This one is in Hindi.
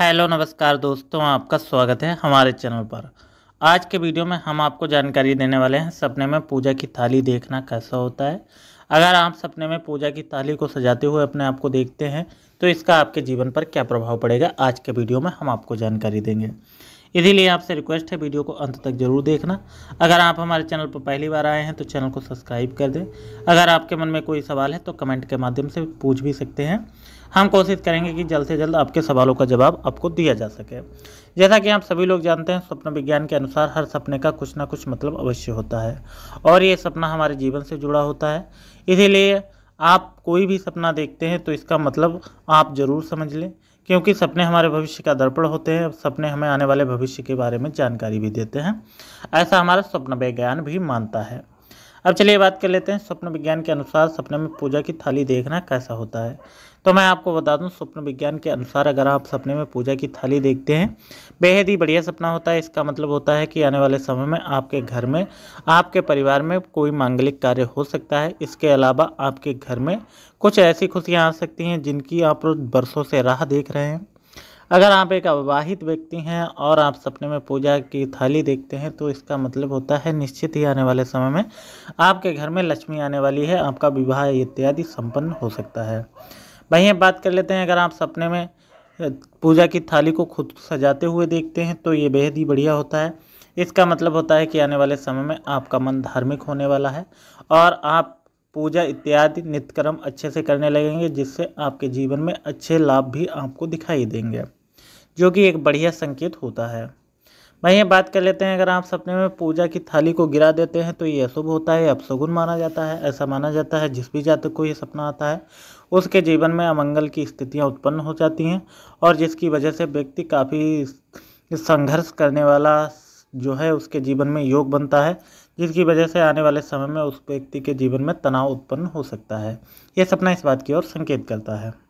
हेलो नमस्कार दोस्तों आपका स्वागत है हमारे चैनल पर आज के वीडियो में हम आपको जानकारी देने वाले हैं सपने में पूजा की थाली देखना कैसा होता है अगर आप सपने में पूजा की थाली को सजाते हुए अपने आप को देखते हैं तो इसका आपके जीवन पर क्या प्रभाव पड़ेगा आज के वीडियो में हम आपको जानकारी देंगे इसीलिए आपसे रिक्वेस्ट है वीडियो को अंत तक जरूर देखना अगर आप हमारे चैनल पर पहली बार आए हैं तो चैनल को सब्सक्राइब कर दें अगर आपके मन में कोई सवाल है तो कमेंट के माध्यम से पूछ भी सकते हैं हम कोशिश करेंगे कि जल्द से जल्द आपके सवालों का जवाब आपको दिया जा सके जैसा कि आप सभी लोग जानते हैं स्वप्न विज्ञान के अनुसार हर सपने का कुछ ना कुछ मतलब अवश्य होता है और ये सपना हमारे जीवन से जुड़ा होता है इसीलिए आप कोई भी सपना देखते हैं तो इसका मतलब आप ज़रूर समझ लें क्योंकि सपने हमारे भविष्य का दर्पण होते हैं सपने हमें आने वाले भविष्य के बारे में जानकारी भी देते हैं ऐसा हमारा स्वप्न विज्ञान भी मानता है अब चलिए बात कर लेते हैं स्वप्न विज्ञान के अनुसार सपने में पूजा की थाली देखना कैसा होता है तो मैं आपको बता दूं स्वप्न विज्ञान के अनुसार अगर आप सपने में पूजा की थाली देखते हैं बेहद ही बढ़िया सपना होता है इसका मतलब होता है कि आने वाले समय में आपके घर में आपके परिवार में कोई मांगलिक कार्य हो सकता है इसके अलावा आपके घर में कुछ ऐसी खुशियाँ आ सकती हैं जिनकी आप बरसों से राह देख रहे हैं अगर आप एक अविवाहित व्यक्ति हैं और आप सपने में पूजा की थाली देखते हैं तो इसका मतलब होता है निश्चित ही आने वाले समय में आपके घर में लक्ष्मी आने वाली है आपका विवाह इत्यादि संपन्न हो सकता है वहीं बात कर लेते हैं अगर आप सपने में पूजा की थाली को खुद सजाते हुए देखते हैं तो ये बेहद ही बढ़िया होता है इसका मतलब होता है कि आने वाले समय में आपका मन धार्मिक होने वाला है और आप पूजा इत्यादि नित्यक्रम अच्छे से करने लगेंगे जिससे आपके जीवन में अच्छे लाभ भी आपको दिखाई देंगे जो कि एक बढ़िया संकेत होता है वहीं बात कर लेते हैं अगर आप सपने में पूजा की थाली को गिरा देते हैं तो ये अशुभ होता है अपशगुन माना जाता है ऐसा माना जाता है जिस भी जातक को ये सपना आता है उसके जीवन में अमंगल की स्थितियाँ उत्पन्न हो जाती हैं और जिसकी वजह से व्यक्ति काफ़ी संघर्ष करने वाला जो है उसके जीवन में योग बनता है जिसकी वजह से आने वाले समय में उस व्यक्ति के जीवन में तनाव उत्पन्न हो सकता है यह सपना इस बात की ओर संकेत करता है